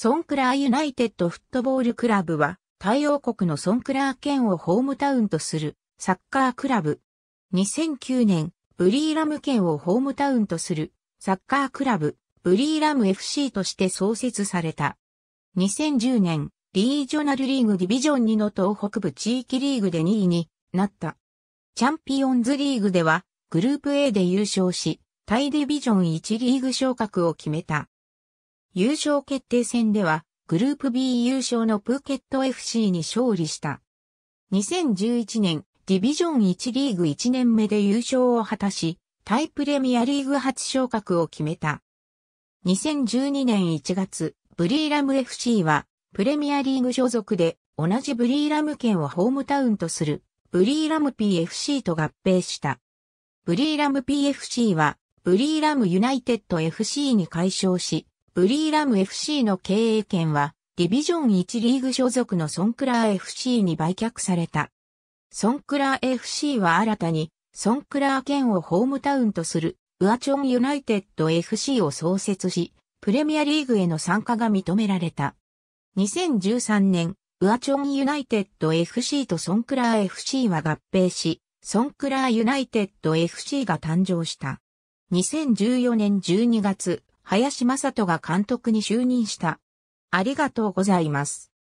ソンクラーユナイテッドフットボールクラブは、太陽国のソンクラー県をホームタウンとするサッカークラブ。2009年、ブリーラム県をホームタウンとするサッカークラブ、ブリーラム FC として創設された。2010年、リージョナルリーグディビジョン2の東北部地域リーグで2位になった。チャンピオンズリーグでは、グループ A で優勝し、タイディビジョン1リーグ昇格を決めた。優勝決定戦では、グループ B 優勝のプーケット FC に勝利した。2011年、ディビジョン1リーグ1年目で優勝を果たし、タイプレミアリーグ初昇格を決めた。2012年1月、ブリーラム FC は、プレミアリーグ所属で、同じブリーラム県をホームタウンとする、ブリーラム PFC と合併した。ブリーラム PFC は、ブリーラムユナイテッド FC に解消し、ブリーラム FC の経営権は、ディビジョン1リーグ所属のソンクラー FC に売却された。ソンクラー FC は新たに、ソンクラー県をホームタウンとする、ウアチョンユナイテッド FC を創設し、プレミアリーグへの参加が認められた。2013年、ウアチョンユナイテッド FC とソンクラー FC は合併し、ソンクラーユナイテッド FC が誕生した。2014年12月、林正人が監督に就任した。ありがとうございます。